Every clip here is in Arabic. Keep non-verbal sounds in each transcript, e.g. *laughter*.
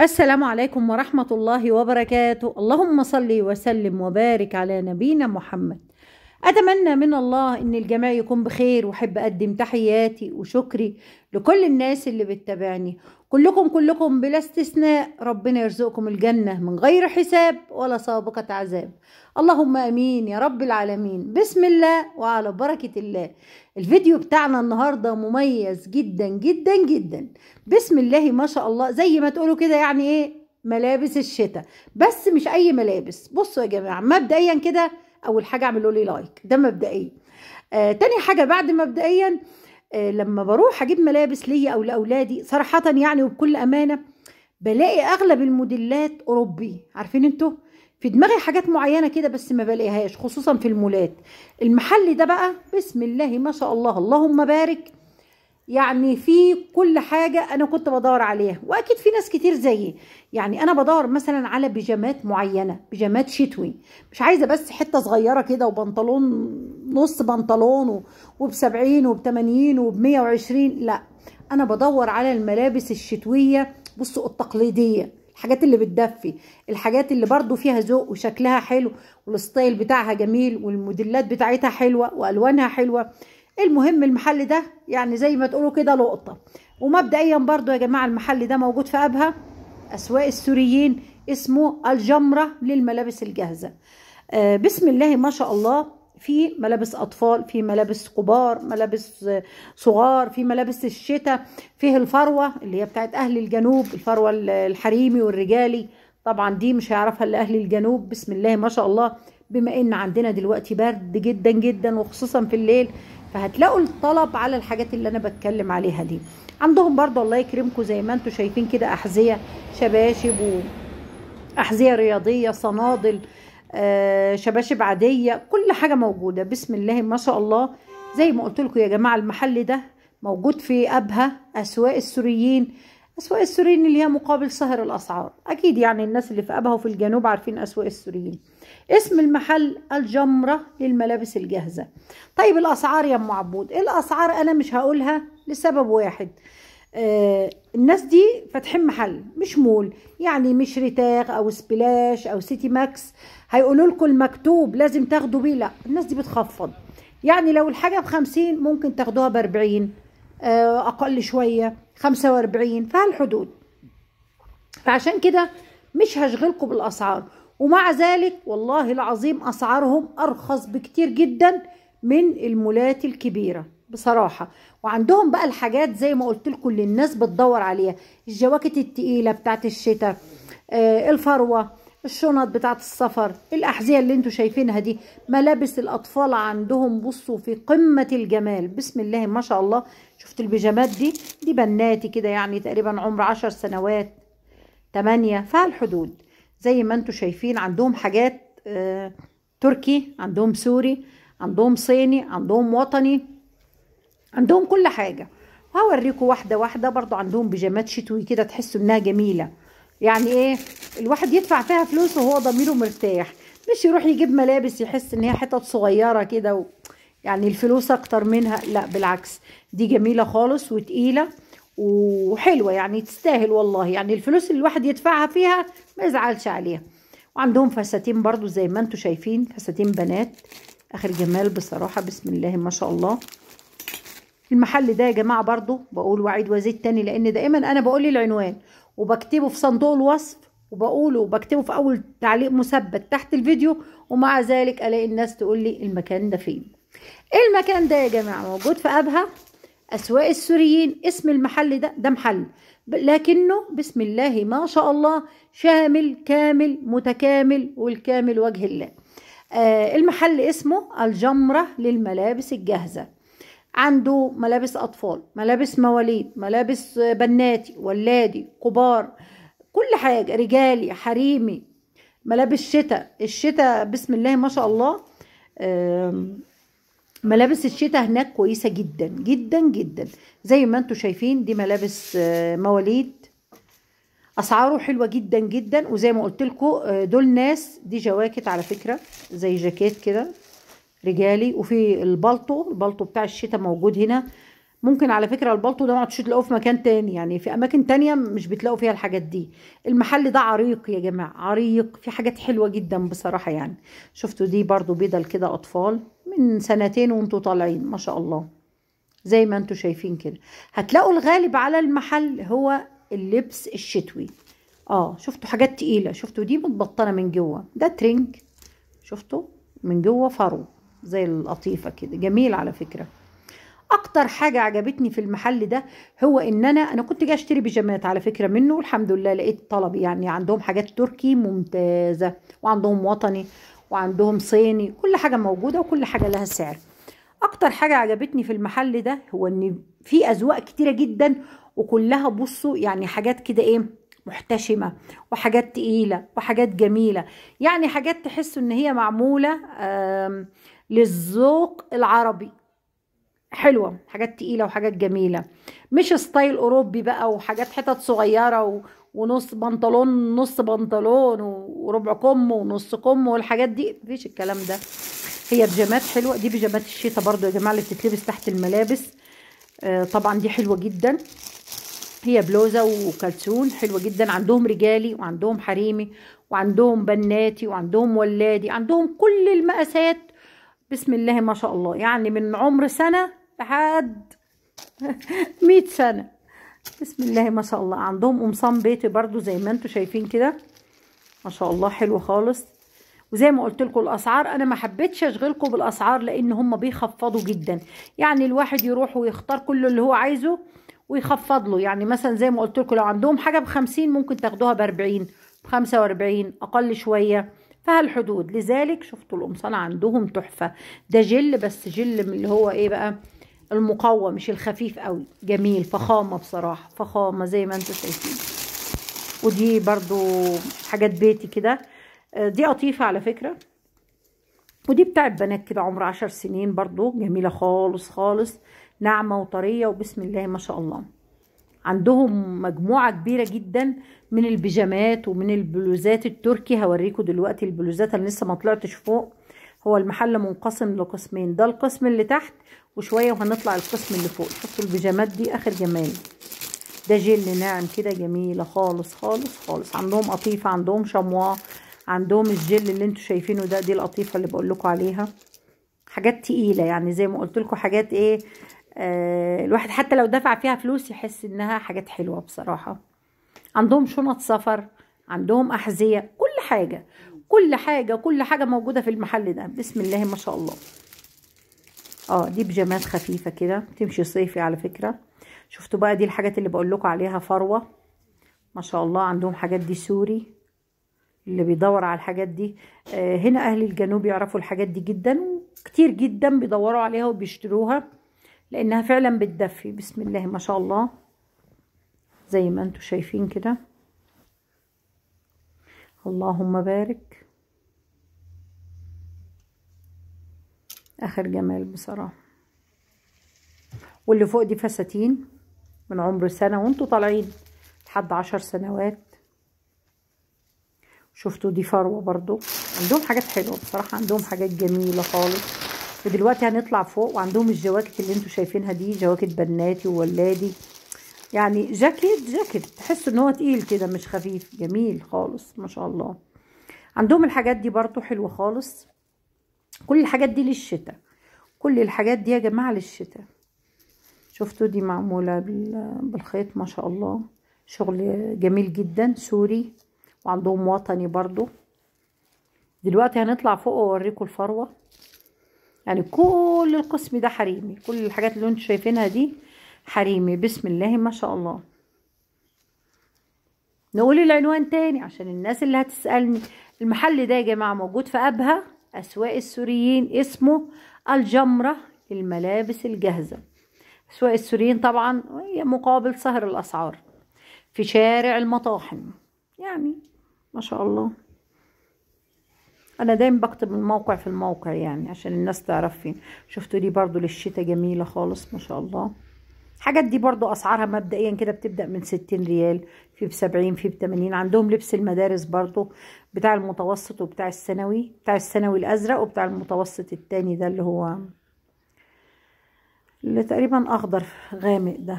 السلام عليكم ورحمة الله وبركاته اللهم صل وسلم وبارك على نبينا محمد أتمنى من الله إن الجميع يكون بخير وأحب أقدم تحياتي وشكري لكل الناس اللي بتتابعني كلكم كلكم بلا استثناء ربنا يرزقكم الجنة من غير حساب ولا سابقة عذاب اللهم أمين يا رب العالمين بسم الله وعلى بركة الله الفيديو بتاعنا النهاردة مميز جدا جدا جدا بسم الله ما شاء الله زي ما تقولوا كده يعني إيه ملابس الشتاء بس مش أي ملابس بصوا يا جماعة مبدئيا كده اول حاجه اعمل له لي لايك ده مبدئيا آه تاني حاجه بعد مبدئيا آه لما بروح اجيب ملابس ليا او لاولادي صراحه يعني وبكل امانه بلاقي اغلب الموديلات اوروبي عارفين انتوا في دماغي حاجات معينه كده بس ما بلاقيهاش خصوصا في المولات المحل ده بقى بسم الله ما شاء الله اللهم بارك يعني في كل حاجة أنا كنت بدور عليها وأكيد في ناس كتير زيي يعني أنا بدور مثلا على بيجامات معينة بيجامات شتوي مش عايزة بس حتة صغيرة كده وبنطلون نص بنطلون وبسبعين وبتمانين وبمية وعشرين لا أنا بدور على الملابس الشتوية بصوا التقليدية الحاجات اللي بتدفي الحاجات اللي برضو فيها ذوق وشكلها حلو والستايل بتاعها جميل والموديلات بتاعتها حلوة وألوانها حلوة المهم المحل ده يعني زي ما تقولوا كده لقطة ومبدئيا برضو يا جماعة المحل ده موجود في أبها أسواق السوريين اسمه الجمرة للملابس الجاهزة آه بسم الله ما شاء الله في ملابس اطفال في ملابس كبار ملابس صغار في ملابس الشتاء فيه الفروه اللي هي بتاعت اهل الجنوب الفروه الحريمي والرجالي طبعا دي مش هيعرفها الا اهل الجنوب بسم الله ما شاء الله بما ان عندنا دلوقتي برد جدا جدا وخصوصا في الليل فهتلاقوا الطلب على الحاجات اللي انا بتكلم عليها دي عندهم برضو الله يكرمكم زي ما انتم شايفين كده احذيه شباشب واحذيه رياضيه صنادل آه شباشب عاديه كل حاجه موجوده بسم الله ما شاء الله زي ما قلت لكم يا جماعه المحل ده موجود في ابها اسواق السوريين اسواق السوريين اللي هي مقابل سهر الاسعار اكيد يعني الناس اللي في ابها وفي الجنوب عارفين اسواق السوريين اسم المحل الجمرة للملابس الجاهزة طيب الأسعار يا أم عبود الأسعار أنا مش هقولها لسبب واحد آه الناس دي فاتحين محل مش مول يعني مش ريتاغ او سبلاش او سيتي ماكس هيقولوا لكم المكتوب لازم تاخدوا بيه لا الناس دي بتخفض يعني لو الحاجه ب 50 ممكن تاخدوها ب 40 آه اقل شويه 45 فهالحدود فعشان كده مش هشغلكم بالاسعار ومع ذلك والله العظيم أسعارهم أرخص بكتير جدا من المولات الكبيرة بصراحة وعندهم بقى الحاجات زي ما قلت لكم اللي الناس بتدور عليها الجواكت التقيلة بتاعت الشتاء آه الفروة الشنط بتاعت السفر الأحذية اللي انتوا شايفينها دي ملابس الأطفال عندهم بصوا في قمة الجمال بسم الله ما شاء الله شفت البيجامات دي دي بناتي كده يعني تقريبا عمر عشر سنوات تمانية فالحدود زي ما انتم شايفين عندهم حاجات آه، تركي عندهم سوري عندهم صيني عندهم وطني عندهم كل حاجه هوريكم واحده واحده برضو عندهم بيجامات شتوي كده تحسوا انها جميله يعني ايه الواحد يدفع فيها فلوس وهو ضميره مرتاح مش يروح يجيب ملابس يحس ان هي حتت صغيره كده و... يعني الفلوس اكتر منها لا بالعكس دي جميله خالص وتقيله وحلوه يعني تستاهل والله يعني الفلوس اللي الواحد يدفعها فيها ما يزعلش عليها وعندهم فساتين برضو زي ما انتم شايفين فساتين بنات اخر جمال بصراحه بسم الله ما شاء الله المحل ده يا جماعه برضو بقول وعيد وزيد تاني لان دائما انا بقول العنوان وبكتبه في صندوق الوصف وبقوله وبكتبه في اول تعليق مثبت تحت الفيديو ومع ذلك الاقي الناس تقول لي المكان ده فين المكان ده يا جماعه موجود في ابها أسواق السوريين اسم المحل ده ده محل لكنه بسم الله ما شاء الله شامل كامل متكامل والكامل وجه الله آه المحل اسمه الجمرة للملابس الجاهزة عنده ملابس أطفال ملابس مواليد ملابس بناتي ولادي كبار كل حاجة رجالي حريمي ملابس شتاء الشتاء بسم الله ما شاء الله آه ملابس الشتاء هناك كويسه جدا جدا جدا زي ما انتم شايفين دي ملابس آه، مواليد اسعاره حلوه جدا جدا وزي ما قلت آه، دول ناس دي جواكت على فكره زي جاكيت كده رجالي وفي البلطو البلطو بتاع الشتاء موجود هنا ممكن على فكره البلطو ده ما عدتوش تلاقوه في مكان تاني يعني في اماكن تانية مش بتلاقوا فيها الحاجات دي المحل ده عريق يا جماعه عريق في حاجات حلوه جدا بصراحه يعني شفتوا دي برضو بيضل كده اطفال من سنتين وانتوا طالعين ما شاء الله زي ما انتوا شايفين كده هتلاقوا الغالب على المحل هو اللبس الشتوي اه شفتوا حاجات تقيله شفتوا دي متبطنه من جوه ده ترنج شفتوا من جوه فرو زي القطيفه كده جميل على فكره اكتر حاجه عجبتني في المحل ده هو ان انا انا كنت جاي اشتري بيجامات على فكره منه والحمد لله لقيت طلب يعني عندهم حاجات تركي ممتازه وعندهم وطني وعندهم صيني كل حاجه موجوده وكل حاجه لها سعر اكتر حاجه عجبتني في المحل ده هو ان في اذواق كتيره جدا وكلها بصوا يعني حاجات كده ايه محتشمه وحاجات تقيله وحاجات جميله يعني حاجات تحس ان هي معموله للذوق العربي حلوه حاجات تقيله وحاجات جميله مش ستايل اوروبي بقى وحاجات حتت صغيره و... ونص بنطلون نص بنطلون وربع كم ونص كم والحاجات دي مفيش الكلام ده هي بيجامات حلوه دي بيجامات الشتاء برضو يا جماعه اللي بتتلبس تحت الملابس آه طبعا دي حلوه جدا هي بلوزه وكلسون حلوه جدا عندهم رجالي وعندهم حريمي وعندهم بناتي وعندهم ولادي عندهم كل المقاسات بسم الله ما شاء الله يعني من عمر سنه لحد مية سنة بسم الله ما شاء الله عندهم قمصان بيتي برضو زي ما انتوا شايفين كده ما شاء الله حلو خالص وزي ما قلت لكم الاسعار انا ما حبيتش اشغلكم بالاسعار لان هم بيخفضوا جدا يعني الواحد يروح ويختار كل اللي هو عايزه ويخفض له يعني مثلا زي ما قلت لكم لو عندهم حاجه ب 50 ممكن تاخدوها ب 40 ب 45 اقل شويه فهالحدود لذلك شفتوا القمصان عندهم تحفه ده جل بس جل من اللي هو ايه بقى المقوى مش الخفيف قوي جميل فخامة بصراحة فخامة زي ما انتوا شايفين ودي برضو حاجات بيتي كده آه، دي قطيفة على فكرة ودي بتاعت بنات كده عمر عشر سنين برضو جميلة خالص خالص ناعمة وطرية وبسم الله ما شاء الله عندهم مجموعة كبيرة جدا من البيجامات ومن البلوزات التركي هوريكم دلوقتي البلوزات انا لسه ما طلعتش فوق هو المحل منقسم لقسمين ده القسم اللي تحت وشوية وهنطلع القسم اللي فوق شوفوا البيجامات دي اخر جمال ده جيل ناعم كده جميلة خالص خالص خالص عندهم قطيفة عندهم شموا عندهم الجيل اللي انتوا شايفينه ده دي القطيفة اللي بقول لكم عليها حاجات تقيلة يعني زي ما قلت لكم حاجات ايه آه الواحد حتى لو دفع فيها فلوس يحس انها حاجات حلوة بصراحة عندهم شنط سفر عندهم احذية كل حاجة كل حاجة كل حاجة موجودة في المحل ده بسم الله ما شاء الله اه دي بيجامات خفيفه كده تمشي صيفي على فكره شفتوا بقى دي الحاجات اللي بقول لكم عليها فروه ما شاء الله عندهم حاجات دي سوري اللي بيدور على الحاجات دي آه هنا اهل الجنوب يعرفوا الحاجات دي جدا وكتير جدا بيدوروا عليها وبيشتروها لانها فعلا بتدفي بسم الله ما شاء الله زي ما انتم شايفين كده اللهم بارك اخر جمال بصراحه واللي فوق دي فساتين من عمر سنه وانتوا طالعين لحد عشر سنوات شفتوا دي فروه برضو عندهم حاجات حلوه بصراحه عندهم حاجات جميله خالص ودلوقتي هنطلع فوق وعندهم الجواكت اللي انتوا شايفينها دي جواكت بناتي وولادي يعني جاكيت جاكيت تحس ان هو تقيل كده مش خفيف جميل خالص ما شاء الله عندهم الحاجات دي برضو حلوه خالص كل الحاجات دي للشتاء كل الحاجات دي يا جماعة للشتاء شفتوا دي معمولة بالخيط ما شاء الله شغل جميل جدا سوري وعندهم وطني برضو دلوقتي هنطلع فوق واوريكم الفروة يعني كل القسم ده حريمي كل الحاجات اللي انتم شايفينها دي حريمي بسم الله ما شاء الله نقول العنوان تاني عشان الناس اللي هتسألني المحل ده يا جماعة موجود في أبها أسواق السوريين اسمه الجمرة الملابس الجاهزة أسواق السوريين طبعا هي مقابل سهر الأسعار في شارع المطاحن يعني ما شاء الله انا دايما بكتب الموقع في الموقع يعني عشان الناس تعرف فين شفتوا دي برضو للشتاء جميله خالص ما شاء الله الحاجات دي برضو اسعارها مبدئيا كده بتبدا من 60 ريال في ب 70 في ب 80 عندهم لبس المدارس برضو بتاع المتوسط وبتاع الثانوي بتاع الثانوي الازرق وبتاع المتوسط الثاني ده اللي هو اللي تقريبا اخضر غامق ده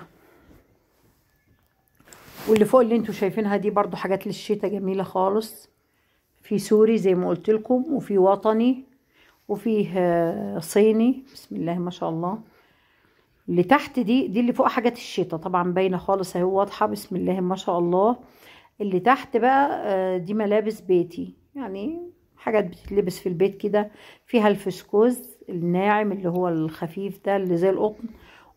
واللي فوق اللي انتوا شايفينها دي برضو حاجات للشتاء جميله خالص في سوري زي ما قلت لكم وفي وطني وفيه صيني بسم الله ما شاء الله اللي تحت دي دي اللي فوق حاجات الشتاء طبعا باينة خالص اهي واضحة بسم الله ما شاء الله اللي تحت بقى آه، دي ملابس بيتي يعني حاجات بتتلبس في البيت كده فيها الفسكوز الناعم اللي هو الخفيف ده اللي زي القطن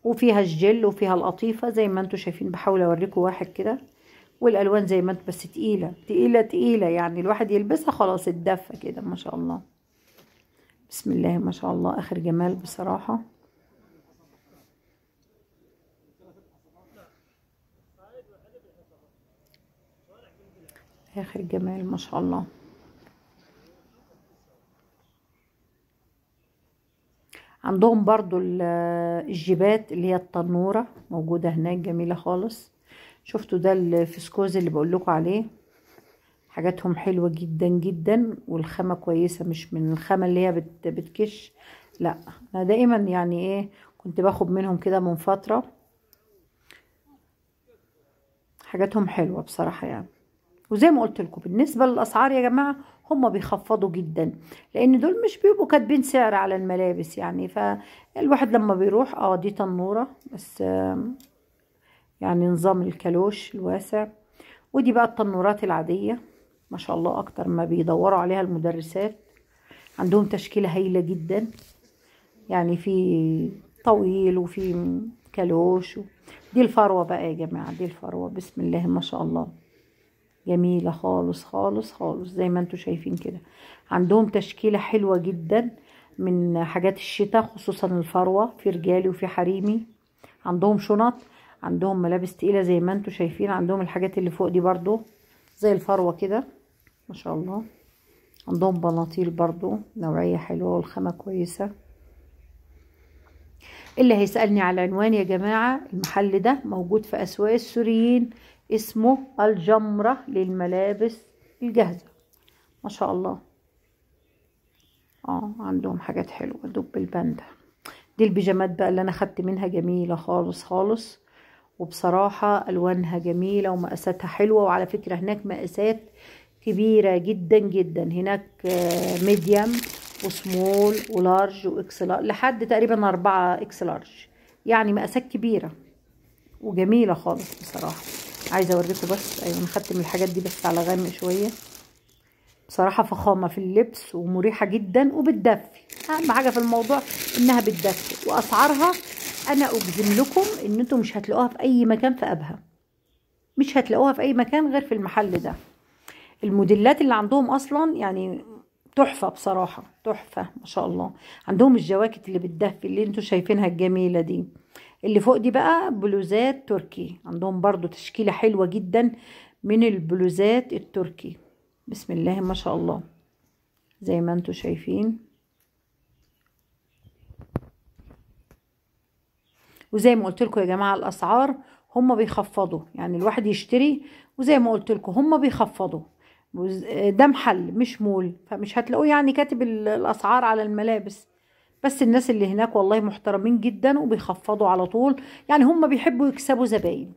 وفيها الجل وفيها القطيفة زي ما انتوا شايفين بحاول اوريكم واحد كده والالوان زي ما انتوا بس تقيلة تقيلة تقيلة يعني الواحد يلبسها خلاص اتدفى كده ما شاء الله بسم الله ما شاء الله اخر جمال بصراحة آخر جمال ما شاء الله عندهم برضو الجيبات اللي هي التنورة موجودة هناك جميلة خالص شفتوا ده الفسكوز اللي بقول لكم عليه حاجاتهم حلوة جدا جدا والخامة كويسة مش من الخامة اللي هي بت بتكش لا انا دائما يعني ايه كنت باخد منهم كده من فترة حاجاتهم حلوة بصراحة يعني وزي ما قلت لكم بالنسبه للاسعار يا جماعه هم بيخفضوا جدا لان دول مش بيبقوا كاتبين سعر على الملابس يعني فالواحد لما بيروح اه دي تنوره بس يعني نظام الكالوش الواسع ودي بقى التنورات العاديه ما شاء الله اكتر ما بيدوروا عليها المدرسات عندهم تشكيله هايله جدا يعني في طويل وفي كالوش دي الفروه بقى يا جماعه دي الفروه بسم الله ما شاء الله جميلة خالص خالص خالص زي ما انتوا شايفين كده عندهم تشكيلة حلوة جدا من حاجات الشتاء خصوصا الفروة في رجالي وفي حريمي عندهم شنط عندهم ملابس تقيلة زي ما انتوا شايفين عندهم الحاجات اللي فوق دي برضو زي الفروة كده ما شاء الله عندهم بناطيل برضو نوعية حلوة والخامة كويسة اللي هيسألني على العنوان يا جماعة المحل ده موجود في أسواق السوريين اسمه الجمرة للملابس الجاهزة ما شاء الله اه عندهم حاجات حلوة دب الباندا دي البيجامات بقى اللي انا خدت منها جميلة خالص خالص وبصراحة الوانها جميلة ومقاساتها حلوة وعلى فكرة هناك مقاسات كبيرة جدا جدا هناك ميديم وسمول ولارج واكس لارج لحد تقريبا اربعة اكس لارج يعني مقاسات كبيرة وجميلة خالص بصراحة عايزه اوريكم بس ايوه انا خدت من الحاجات دي بس على غامق شويه بصراحه فخامه في اللبس ومريحه جدا وبتدفي اهم حاجه في الموضوع انها بتدفي واسعارها انا اجزم لكم ان انتم مش هتلاقوها في اي مكان في ابها مش هتلاقوها في اي مكان غير في المحل ده الموديلات اللي عندهم اصلا يعني تحفه بصراحه تحفه ما شاء الله عندهم الجواكت اللي بتدفي اللي انتم شايفينها الجميله دي اللي فوق دي بقى بلوزات تركي عندهم برضو تشكيلة حلوة جدا من البلوزات التركي بسم الله ما شاء الله زي ما انتوا شايفين وزي ما قلت لكم يا جماعة الأسعار هم بيخفضوا يعني الواحد يشتري وزي ما قلت لكم هم بيخفضوا ده محل مش مول فمش هتلاقوه يعني كاتب الأسعار على الملابس بس الناس اللي هناك والله محترمين جدا وبيخفضوا على طول يعني هم بيحبوا يكسبوا زباين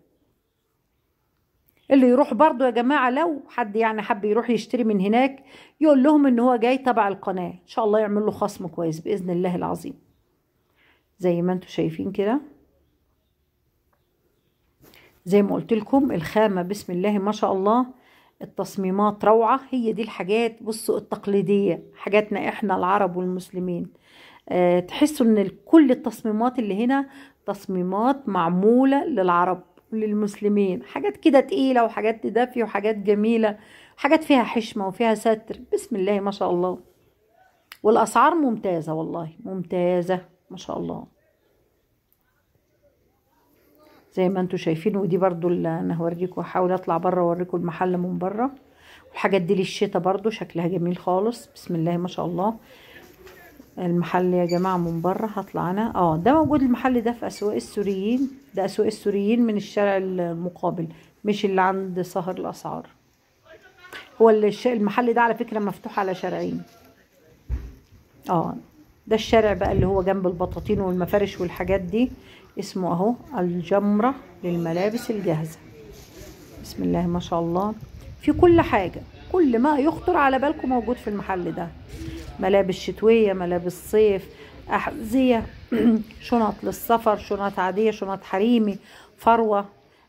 اللي يروح برضو يا جماعة لو حد يعني حب يروح يشتري من هناك يقول لهم ان هو جاي تبع القناة ان شاء الله يعمل له خصم كويس بإذن الله العظيم زي ما انتم شايفين كده زي ما قلت لكم الخامة بسم الله ما شاء الله التصميمات روعة هي دي الحاجات بصوا التقليدية حاجاتنا احنا العرب والمسلمين آه، تحسوا ان كل التصميمات اللي هنا تصميمات معمولة للعرب للمسلمين حاجات كده تقيلة وحاجات دافية وحاجات جميلة حاجات فيها حشمة وفيها ستر بسم الله ما شاء الله والأسعار ممتازة والله ممتازة ما شاء الله زي ما انتوا شايفين ودي برضو اللي انا هوريكم هحاول اطلع بره اوريكم المحل من بره والحاجات دي للشتا برضو شكلها جميل خالص بسم الله ما شاء الله المحل يا جماعة من بره هطلع انا اه ده موجود المحل ده في اسواق السوريين ده اسواق السوريين من الشارع المقابل مش اللي عند سهر الاسعار هو المحل ده على فكرة مفتوح على شارعين اه ده الشارع بقى اللي هو جنب البطاطين والمفارش والحاجات دي اسمه اهو الجمرة للملابس الجاهزة بسم الله ما شاء الله في كل حاجة كل ما يخطر على بالكم موجود في المحل ده ملابس شتوية ملابس صيف أحذية *clears throat* شنط للسفر شنط عادية شنط حريمي فروة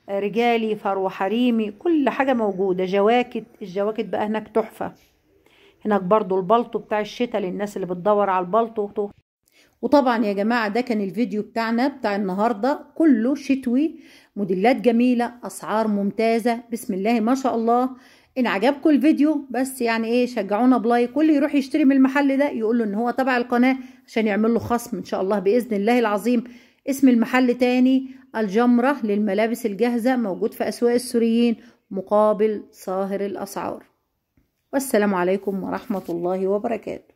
رجالي فروة حريمي كل حاجة موجودة جواكت الجواكت بقى هناك تحفة هناك برضو البلطو بتاع الشتاء للناس اللي بتدور على البلطو وطبعا يا جماعة ده كان الفيديو بتاعنا بتاع النهاردة كله شتوي موديلات جميلة أسعار ممتازة بسم الله ما شاء الله ان عجبكم الفيديو بس يعني ايه شجعونا بلايك واللي يروح يشتري من المحل ده يقول له ان هو تبع القناه عشان يعمل له خصم ان شاء الله باذن الله العظيم اسم المحل تاني الجمره للملابس الجاهزه موجود في اسواق السوريين مقابل صاهر الاسعار والسلام عليكم ورحمه الله وبركاته